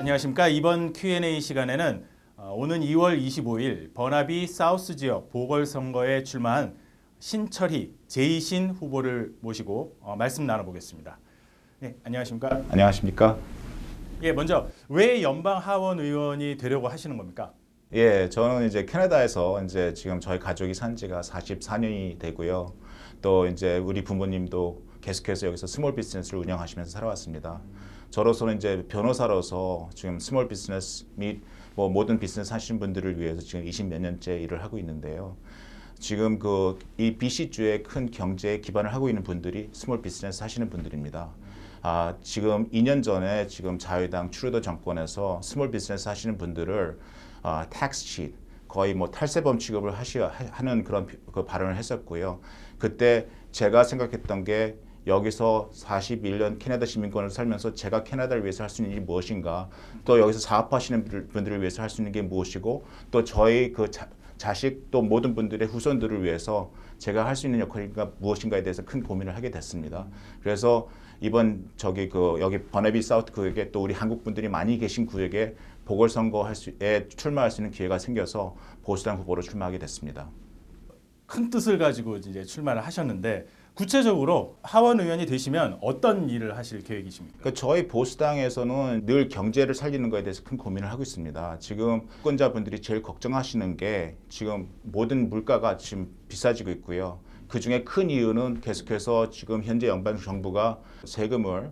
안녕하십니까. 이번 Q&A 시간에는 어, 오는 2월 25일 버나비 사우스 지역 보궐선거에 출마한 신철희 제이신 후보를 모시고 어, 말씀 나눠보겠습니다. 네, 안녕하십니까. 안녕하십니까. 예, 먼저 왜 연방 하원 의원이 되려고 하시는 겁니까? 예, 저는 이제 캐나다에서 이제 지금 저희 가족이 산 지가 44년이 되고요. 또 이제 우리 부모님도 계속해서 여기서 스몰 비즈니스를 운영하시면서 살아왔습니다. 저로서는 이제 변호사로서 지금 스몰 비즈니스 및 뭐 모든 비즈니스 하시는 분들을 위해서 지금 20몇 년째 일을 하고 있는데요. 지금 그 이 BC주의 큰 경제에 기반을 하고 있는 분들이 스몰 비즈니스 하시는 분들입니다. 아, 지금 2년 전에 지금 자유당 추르도 정권에서 스몰 비즈니스 하시는 분들을 아, 텍스 시 거의 뭐 탈세범 취급을 하시 하는 그런 그 발언을 했었고요. 그때 제가 생각했던 게 여기서 41년 캐나다 시민권을 살면서 제가 캐나다를 위해서 할 수 있는 일이 무엇인가 또 여기서 사업하시는 분들을 위해서 할 수 있는 게 무엇이고 또 저희 그 자, 자식 또 모든 분들의 후손들을 위해서 제가 할 수 있는 역할인가 무엇인가에 대해서 큰 고민을 하게 됐습니다. 그래서 이번 저기 그 여기 버네비 사우트 구역에 또 우리 한국 분들이 많이 계신 구역에 보궐선거에 출마할 수 있는 기회가 생겨서 보수당 후보로 출마하게 됐습니다. 큰 뜻을 가지고 이제 출마를 하셨는데 구체적으로 하원 의원이 되시면 어떤 일을 하실 계획이십니까? 그 저희 보수당에서는 늘 경제를 살리는 것에 대해서 큰 고민을 하고 있습니다. 지금 유권자분들이 제일 걱정하시는 게 지금 모든 물가가 지금 비싸지고 있고요. 그중에 큰 이유는 계속해서 지금 현재 연방 정부가 세금을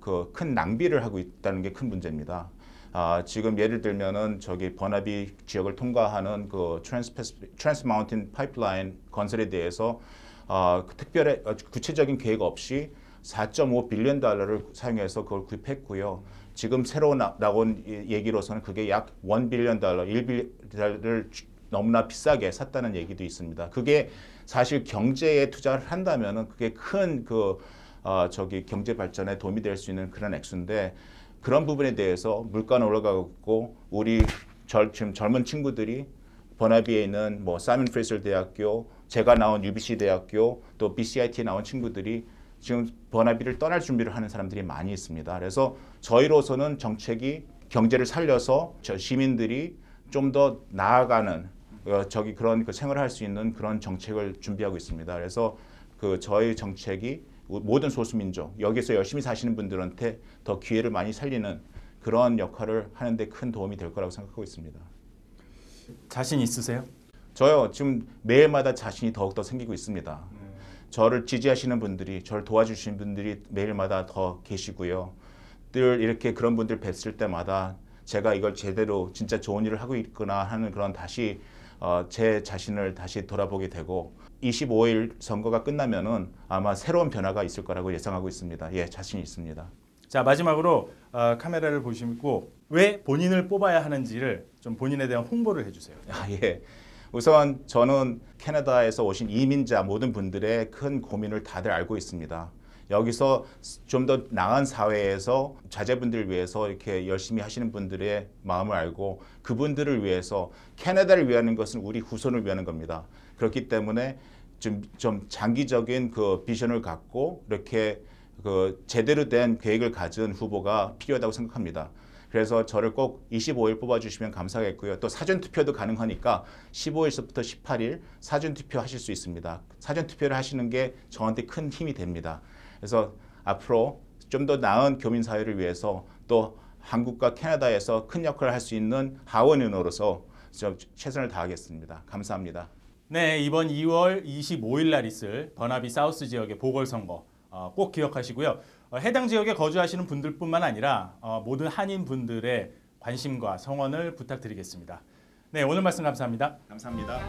그 큰 낭비를 하고 있다는 게 큰 문제입니다. 아, 지금 예를 들면은 저기 버나비 지역을 통과하는 그 트랜스 트랜스 마운틴 파이프라인 건설에 대해서 아, 그 특별히 어, 구체적인 계획 없이 4.5 빌리언 달러를 사용해서 그걸 구입했고요. 지금 새로 나, 나온 예, 얘기로서는 그게 약1 빌리언 달러, 1 빌리언 달러를 너무나 비싸게 샀다는 얘기도 있습니다. 그게 사실 경제에 투자를 한다면은 그게 큰그 어, 아, 저기 경제 발전에 도움이 될 수 있는 그런 액수인데 그런 부분에 대해서 물가는 올라가고 있고 우리 절, 지금 젊은 친구들이 버나비에 있는 뭐 사이먼 프레셀 대학교, 제가 나온 UBC 대학교, 또 BCIT에 나온 친구들이 지금 버나비를 떠날 준비를 하는 사람들이 많이 있습니다. 그래서 저희로서는 정책이 경제를 살려서 저 시민들이 좀 더 나아가는 어, 저기 그런 그 생활을 할 수 있는 그런 정책을 준비하고 있습니다. 그래서 그 저희 정책이 모든 소수민족 여기서 열심히 사시는 분들한테 더 기회를 많이 살리는 그런 역할을 하는데 큰 도움이 될 거라고 생각하고 있습니다. 자신 있으세요? 저요 지금 매일마다 자신이 더욱더 생기고 있습니다. 음. 저를 지지하시는 분들이 저를 도와주신 분들이 매일마다 더 계시고요. 늘 이렇게 그런 분들 뵀을 때마다 제가 이걸 제대로 진짜 좋은 일을 하고 있구나 하는 그런 다시 어, 제 자신을 다시 돌아보게 되고 25일 선거가 끝나면은 아마 새로운 변화가 있을 거라고 예상하고 있습니다. 예, 자신 있습니다. 자, 마지막으로 어, 카메라를 보시고 왜 본인을 뽑아야 하는지를 좀 본인에 대한 홍보를 해주세요. 아, 예. 우선 저는 캐나다에서 오신 이민자 모든 분들의 큰 고민을 다들 알고 있습니다. 여기서 좀 더 나은 사회에서 자제분들을 위해서 이렇게 열심히 하시는 분들의 마음을 알고 그분들을 위해서 캐나다를 위하는 것은 우리 후손을 위하는 겁니다. 그렇기 때문에 좀, 좀 장기적인 그 비전을 갖고 이렇게 그 제대로 된 계획을 가진 후보가 필요하다고 생각합니다. 그래서 저를 꼭 25일 뽑아주시면 감사하겠고요. 또 사전투표도 가능하니까 15일부터 18일 사전투표 하실 수 있습니다. 사전투표를 하시는 게 저한테 큰 힘이 됩니다. 그래서 앞으로 좀 더 나은 교민사회를 위해서 또 한국과 캐나다에서 큰 역할을 할 수 있는 하원의원으로서 최선을 다하겠습니다. 감사합니다. 네, 이번 2월 25일 날 있을 버나비 사우스 지역의 보궐선거 어, 꼭 기억하시고요. 어, 해당 지역에 거주하시는 분들뿐만 아니라 어, 모든 한인분들의 관심과 성원을 부탁드리겠습니다. 네, 오늘 말씀 감사합니다. 감사합니다.